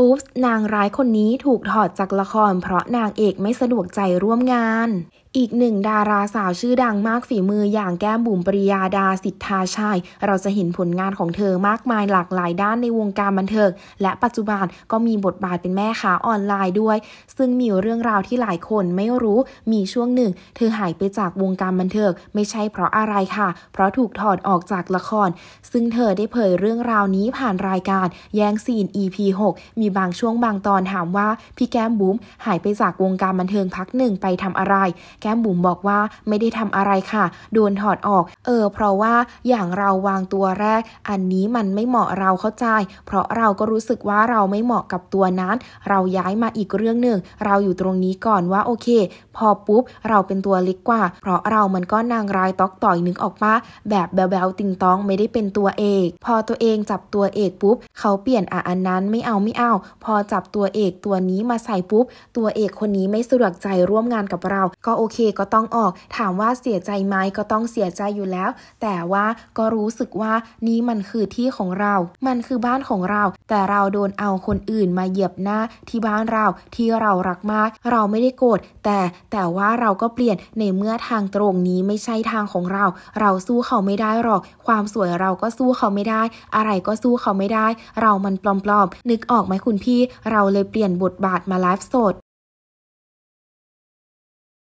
อุ๊บนางร้ายคนนี้ถูกถอดจากละคร เพราะนางเอกไม่สะดวกใจร่วมงาน อีกหนึ่งดาราสาวชื่อดังมากฝีมืออย่างแก้มบุ๋มปริยาดาสิทธาชัย เราจะเห็นผลงานของเธอมากมายหลากหลายด้านในวงการบันเทิงและปัจจุบันก็มีบทบาทเป็นแม่ค้าออนไลน์ด้วย ซึ่งมีเรื่องราวที่หลายคนไม่รู้มีช่วงหนึ่งเธอหายไปจากวงการบันเทิงไม่ใช่เพราะอะไรค่ะ เพราะถูกถอดออกจากละคร ซึ่งเธอได้เผยเรื่องราวนี้ผ่านรายการแย่งซีน EP 6มีีบางช่วงบางตอนถามว่าพี่แก้มบุ๋มหายไปจากวงการบันเทิงพักหนึ่งไปทำอะไร แก้มบุ๋มบอกว่าไม่ได้ทำอะไรค่ะโดนถอดออก เออ เพราะว่าอย่างเราวางตัวแรก อันนี้มันไม่เหมาะเราเข้าใจ เพราะเราก็รู้สึกว่าเราไม่เหมาะกับตัวนั้น เราย้ายมาอีกเรื่องหนึ่ง เราอยู่ตรงนี้ก่อนว่าโอเค พอปุ๊บเราเป็นตัวเล็กกว่า เพราะเรามันก็นางร้ายตอกต่อยนึกออกมาแบบแบลๆติงตองไม่ได้เป็นตัวเอกพอตัวเองจับตัวเอกปุ๊บเขาเปลี่ยนอ่ะอันนั้นไม่เอาไม่เอาพอจับตัวเอกตัวนี้มาใส่ปุ๊บ ตัวเอกคนนี้ไม่สะดวกใจร่วมงานกับเรา ก็โอเคก็ต้องออกถามว่าเสียใจไหมก็ต้องเสียใจอยู่แล้ว แต่ว่าก็รู้สึกว่านี่มันคือที่ของเรา มันคือบ้านของเรา แต่เราโดนเอาคนอื่นมาเหยียบหน้า ที่บ้านเราที่เรารักมาก เราไม่ได้โกรธแต่แต่ว่าเราก็เปลี่ยนในเมื่อทางตรงนี้ไม่ใช่ทางของเรา เราสู้เขาไม่ได้หรอก ความสวยเราก็สู้เขาไม่ได้ อะไรก็สู้เขาไม่ได้ เรา มันปลอมๆ นึกออกไหมคุณพี่เราเลยเปลี่ยนบทบาทมาไลฟ์สด